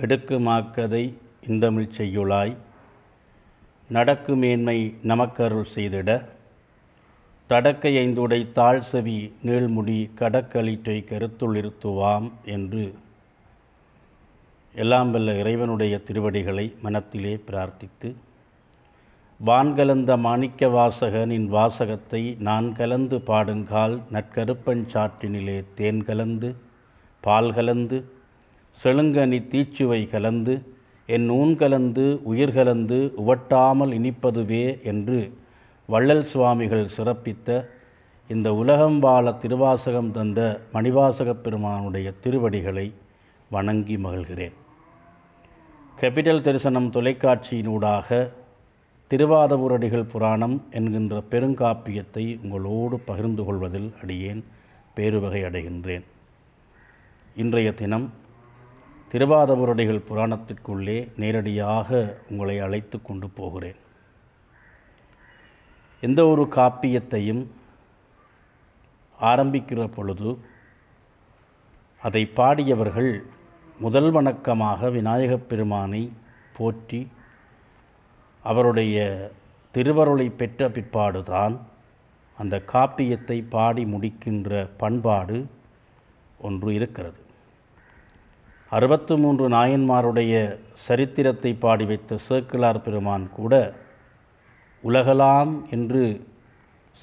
கெடுக்குமாக்கதை இன்பமிழ் செய்யுளாய் நடக்குமேன்மை நமக்கருள் செய்திட தடக்கை ஐந்துடை தாழ் செவி நீள்முடி கடக்களிற்றை கருத்துளிர்த்துவாம் என்று எல்லாம் வல்ல இறைவனுடைய திருவடிகளை மனத்திலே பிரார்த்தித்து வான்கலந்த மாணிக்க வாசகனின் வாசகத்தை நான் கலந்து பாடுங்கால் நற்கருப்பஞ்சாற்றினிலே தேன் கலந்து பால் கலந்து செழுங்கனி தீச்சுவை கலந்து என் நூன் கலந்து உயிர் கலந்து உவட்டாமல் இனிப்பதுவே என்று வள்ளல் சுவாமிகள் சிறப்பித்த இந்த உலகம் வாழ திருவாசகம் தந்த மணிவாசகப் பெருமானுடைய திருவடிகளை வணங்கி மகிழ்கிறேன் கேபிட்டல் தரிசனம் தொலைக்காட்சியினூடாக திருவாதபுரடிகள் புராணம் என்கின்ற பெருங்காப்பியத்தை உங்களோடு பகிர்ந்து கொள்வதில் அடியேன் பேருவகை அடைகின்றேன் இன்றைய தினம் திருவாதவருடைகள் புராணத்திற்குள்ளே நேரடியாக உங்களை அழைத்து கொண்டு போகிறேன் எந்த ஒரு காப்பியத்தையும் ஆரம்பிக்கிற பொழுது அதை பாடியவர்கள் முதல் வணக்கமாக விநாயகப் பெருமானை போற்றி அவருடைய திருவருளை பெற்ற பிற்பாடுதான் அந்த காப்பியத்தை பாடி முடிக்கின்ற பண்பாடு ஒன்று இருக்கிறது அறுபத்து மூன்று நாயன்மாருடைய சரித்திரத்தை பாடி வைத்த சேக்கிலார் பெருமான் கூட உலகலாம் என்று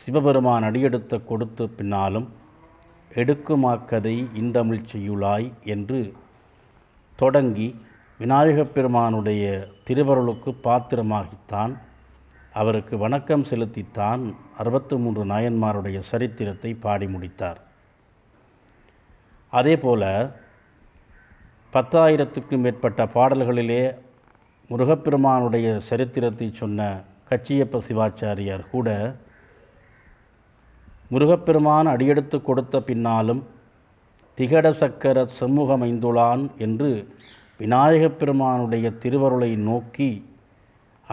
சிவபெருமான் அடியெடுத்த கொடுத்து பின்னாலும் எடுக்குமாக்கதை இந்தமிழ் செய்யுளாய் என்று தொடங்கி விநாயகப் பெருமானுடைய திருவருளுக்கு பாத்திரமாகித்தான் அவருக்கு வணக்கம் செலுத்தித்தான் அறுபத்து மூன்று நாயன்மாருடைய சரித்திரத்தை பாடி முடித்தார் அதேபோல பத்தாயிரத்துக்கும் மேற்பட்ட பாடல்களிலே முருகப்பெருமானுடைய சரித்திரத்தை சொன்ன கச்சியப்ப சிவாச்சாரியார் கூட முருகப்பெருமான் அடியெடுத்து கொடுத்த பின்னாலும் திகட சக்கர சமூகமைந்துளான் என்று விநாயகப் பெருமானுடைய திருவருளை நோக்கி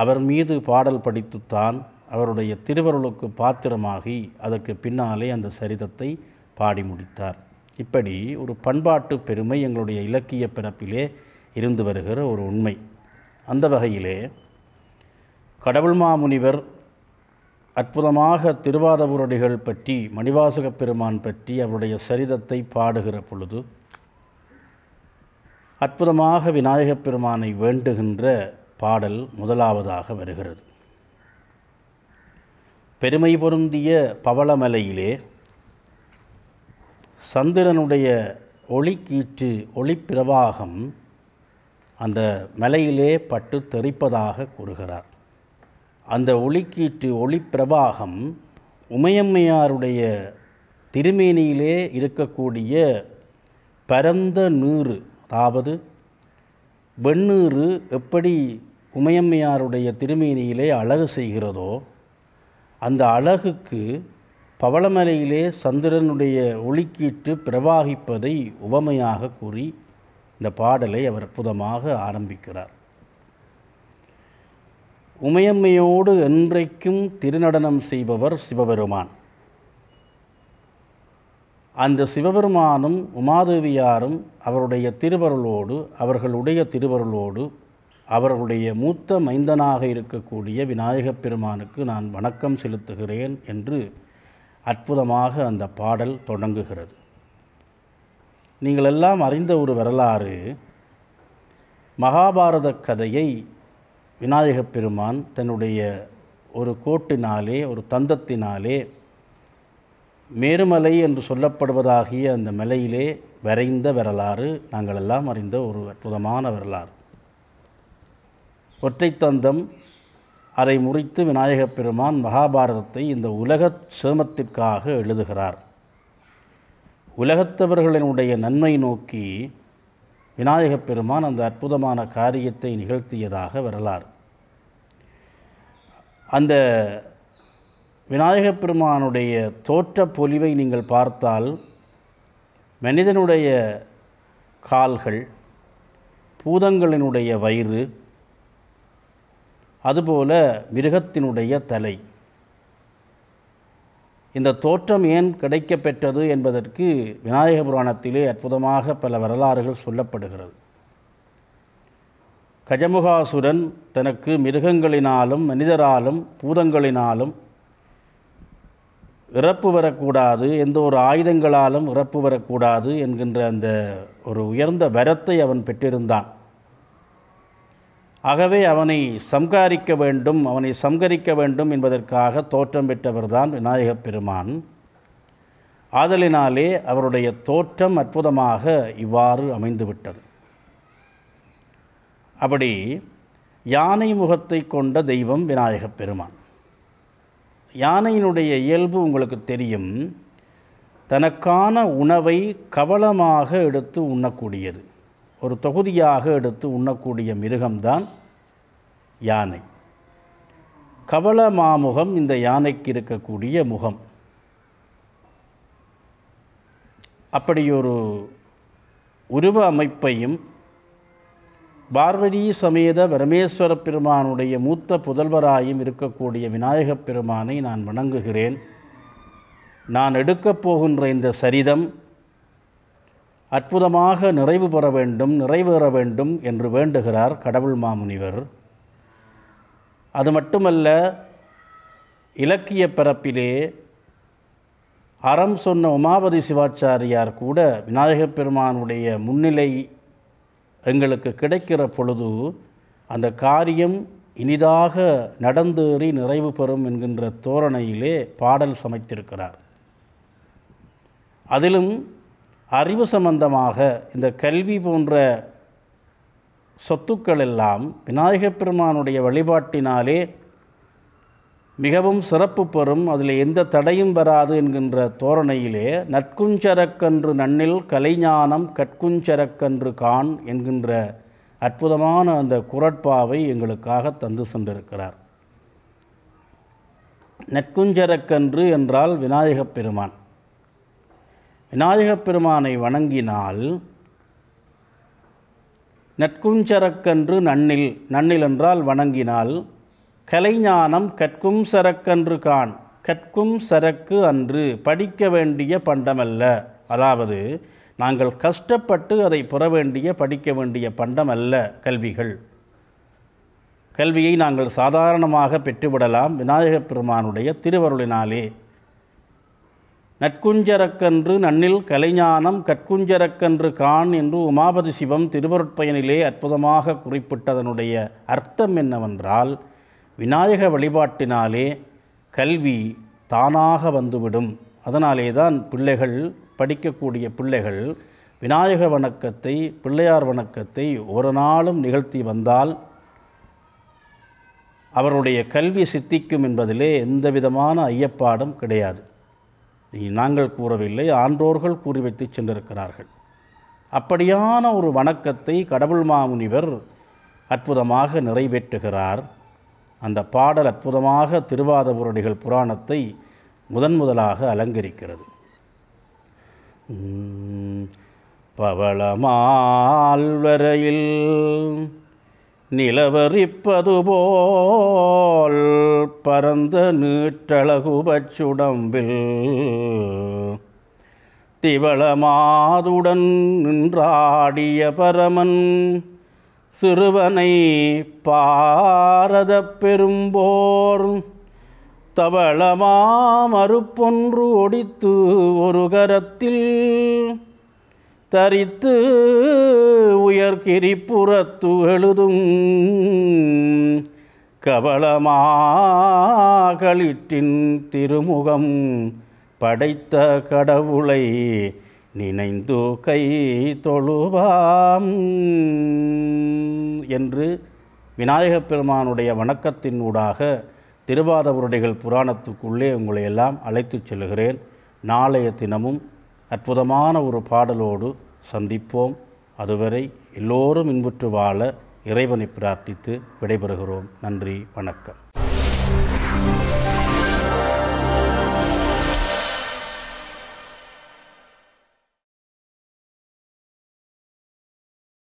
அவர் மீது பாடல் படித்துத்தான் அவருடைய திருவருளுக்கு பாத்திரமாகி அதற்கு பின்னாலே அந்த சரிதத்தை பாடி முடித்தார் இப்படி ஒரு பண்பாட்டு பெருமை எங்களுடைய இலக்கிய பிறப்பிலே இருந்து வருகிற ஒரு உண்மை அந்த வகையிலே கடவுள் மாமுனிவர் அற்புதமாக திருவாதபுரடிகள் பற்றி மணிவாசக பெருமான் பற்றி அவருடைய சரிதத்தை பாடுகிற பொழுது அற்புதமாக விநாயகப் பெருமானை வேண்டுகின்ற பாடல் முதலாவதாக வருகிறது பெருமை பொருந்திய பவளமலையிலே சந்திரனுடைய ஒளிக்கீற்று ஒளிப்பிரவாகம் அந்த மலையிலே பட்டு தெரிப்பதாக கூறுகிறார் அந்த ஒளிக்கீற்று ஒளிப்பிரவாகம் உமையம்மையாருடைய திருமேனியிலே இருக்கக்கூடிய பரந்த நூறு அதாவது வெண்ணூறு எப்படி உமையம்மையாருடைய திருமேனியிலே அழகு செய்கிறதோ அந்த அழகுக்கு பவளமலையிலே சந்திரனுடைய ஒளிக்கீட்டு பிரவாகிப்பதை உவமையாக கூறி இந்த பாடலை அவர் அற்புதமாக ஆரம்பிக்கிறார் உமையம்மையோடு என்றைக்கும் திருநடனம் செய்பவர் சிவபெருமான் அந்த சிவபெருமானும் உமாதேவியாரும் அவருடைய திருவருளோடு அவர்களுடைய திருவருளோடு அவர்களுடைய மூத்த மைந்தனாக இருக்கக்கூடிய விநாயகப் பெருமானுக்கு நான் வணக்கம் செலுத்துகிறேன் என்று அற்புதமாக அந்த பாடல் தொடங்குகிறது நீங்கள் எல்லாம் அறிந்த ஒரு வரலாறு மகாபாரத கதையை விநாயகப் பெருமான் தன்னுடைய ஒரு கோட்டினாலே ஒரு தந்தத்தினாலே மேருமலை என்று சொல்லப்படுவதாகிய அந்த மலையிலே வரைந்த வரலாறு நாங்கள் எல்லாம் அறிந்த ஒரு அற்புதமான வரலாறு ஒற்றை தந்தம் அதை முறித்து விநாயகப் பெருமான் மகாபாரதத்தை இந்த உலக சேமத்திற்காக எழுதுகிறார் உலகத்தவர்களினுடைய நன்மை நோக்கி விநாயகப் பெருமான் அந்த அற்புதமான காரியத்தை நிகழ்த்தியதாக வரலாறு அந்த விநாயகப் பெருமானுடைய தோற்ற பொலிவை நீங்கள் பார்த்தால் மனிதனுடைய கால்கள் பூதங்களினுடைய வயிறு அதுபோல மிருகத்தினுடைய தலை இந்த தோற்றம் ஏன் கிடைக்கப்பெற்றது என்பதற்கு விநாயக புராணத்திலே அற்புதமாக பல வரலாறுகள் சொல்லப்படுகிறது கஜமுகாசுரன் தனக்கு மிருகங்களினாலும் மனிதராலும் பூதங்களினாலும் இறப்பு வரக்கூடாது எந்த ஒரு ஆயுதங்களாலும் இறப்பு வரக்கூடாது என்கின்ற அந்த ஒரு உயர்ந்த வரத்தை அவன் பெற்றிருந்தான் ஆகவே அவனை சம்காரிக்க வேண்டும் அவனை சம்கரிக்க வேண்டும் என்பதற்காக தோற்றம் பெற்றவர்தான் விநாயகப் பெருமான் ஆதலினாலே அவருடைய தோற்றம் அற்புதமாக இவ்வாறு அமைந்துவிட்டது அப்படி யானை முகத்தை கொண்ட தெய்வம் விநாயகப் பெருமான் யானையினுடைய இயல்பு உங்களுக்கு தெரியும் தனக்கான உணவை கவலமாக எடுத்து உண்ணக்கூடியது ஒரு தொகுதியாக எடுத்து உண்ணக்கூடிய மிருகம்தான் யானை கவல மாமுகம் இந்த யானைக்கு இருக்கக்கூடிய முகம் அப்படியொரு உருவ அமைப்பையும் பார்வதி சமேத பரமேஸ்வர பெருமானுடைய மூத்த புதல்வராயும் இருக்கக்கூடிய விநாயகப் பெருமானை நான் வணங்குகிறேன் நான் எடுக்கப் போகின்ற இந்த சரிதம் அற்புதமாக நிறைவு பெற வேண்டும் நிறைவேற வேண்டும் என்று வேண்டுகிறார் கடவுள் மாமுனிவர் அது மட்டுமல்ல இலக்கிய பிறப்பிலே அறம் சொன்ன உமாபதி சிவாச்சாரியார் கூட விநாயகப் பெருமானுடைய முன்னிலை எங்களுக்கு கிடைக்கிற பொழுது அந்த காரியம் இனிதாக நடந்தேறி நிறைவு பெறும் என்கின்ற தோரணையிலே பாடல் சமைத்திருக்கிறார் அதிலும் அறிவு சம்பந்தமாக இந்த கல்வி போன்ற சொத்துக்கள் எல்லாம் விநாயகப் பெருமானுடைய வழிபாட்டினாலே மிகவும் சிறப்பு பெறும் அதில் எந்த தடையும் வராது என்கின்ற தோரணையிலே நற்குஞ்சரக்கன்று நன்னில் கலைஞானம் கற்குஞ்சரக்கன்று கான் என்கின்ற அற்புதமான அந்த குரட்பாவை எங்களுக்காக தந்து சென்றிருக்கிறார் நற்குஞ்சரக்கன்று என்றால் விநாயகப் பெருமான் விநாயகப் பெருமானை வணங்கினால் நற்குஞ்சரக்கன்று நன்னில் நன்னில் என்றால் வணங்கினால் கலைஞானம் கற்கும் சரக்கன்று கான் கற்கும் சரக்கு அன்று படிக்க வேண்டிய பண்டமல்ல அதாவது நாங்கள் கஷ்டப்பட்டு அதை புற வேண்டிய படிக்க வேண்டிய பண்டம் அல்ல கல்விகள் கல்வியை நாங்கள் சாதாரணமாக பெற்றுவிடலாம் விநாயகப் பெருமானுடைய திருவருளினாலே நற்குஞ்சரக்கன்று நன்னில் கலைஞானம் கற்குஞ்சரக்கன்று கான் என்று உமாபதி சிவம் திருவருட்பயனிலே அற்புதமாக குறிப்பிட்டதனுடைய அர்த்தம் என்னவென்றால் விநாயக வழிபாட்டினாலே கல்வி தானாக வந்துவிடும் அதனாலே தான் பிள்ளைகள் படிக்கக்கூடிய பிள்ளைகள் விநாயக வணக்கத்தை பிள்ளையார் வணக்கத்தை ஒரு நாளும் நிகழ்த்தி வந்தால் அவருடைய கல்வி சித்திக்கும் என்பதிலே எந்தவிதமான ஐயப்பாடும் கிடையாது நாங்கள் கூறவில்லை ஆன்றோர்கள் கூறி வைத்து சென்றிருக்கிறார்கள் அப்படியான ஒரு வணக்கத்தை கடவுள் மாமுனிவர் அற்புதமாக நிறைவேற்றுகிறார் அந்த பாடல் அற்புதமாக திருவாதபுரடிகள் புராணத்தை முதன் முதலாக அலங்கரிக்கிறது பவளமால் வரையில் நிலவரிப்பது போல் பரந்த நீட்டழகுபச்சுடம்பில் திவளமாதுடன் நின்றாடிய பரமன் சிறுவனை பாரத பெரும்போர் தவளமாமறுப்பொன்று ஒடித்து ஒரு கரத்தில் தரித்து கிரிப்புறத்து எழுதும் கவலமாகளிற்றின் திருமுகம் படைத்த கடவுளை நினைந்து கை தொழுவாம் என்று விநாயகப் பெருமானுடைய வணக்கத்தின் ஊடாக திருவாத புராணத்துக்குள்ளே உங்களை எல்லாம் அழைத்துச் செல்கிறேன் நாளைய தினமும் அற்புதமான ஒரு பாடலோடு சந்திப்போம் அதுவரை எல்லோரும் இன்புற்று வாழ இறைவனை பிரார்த்தித்து விடைபெறுகிறோம் நன்றி வணக்கம்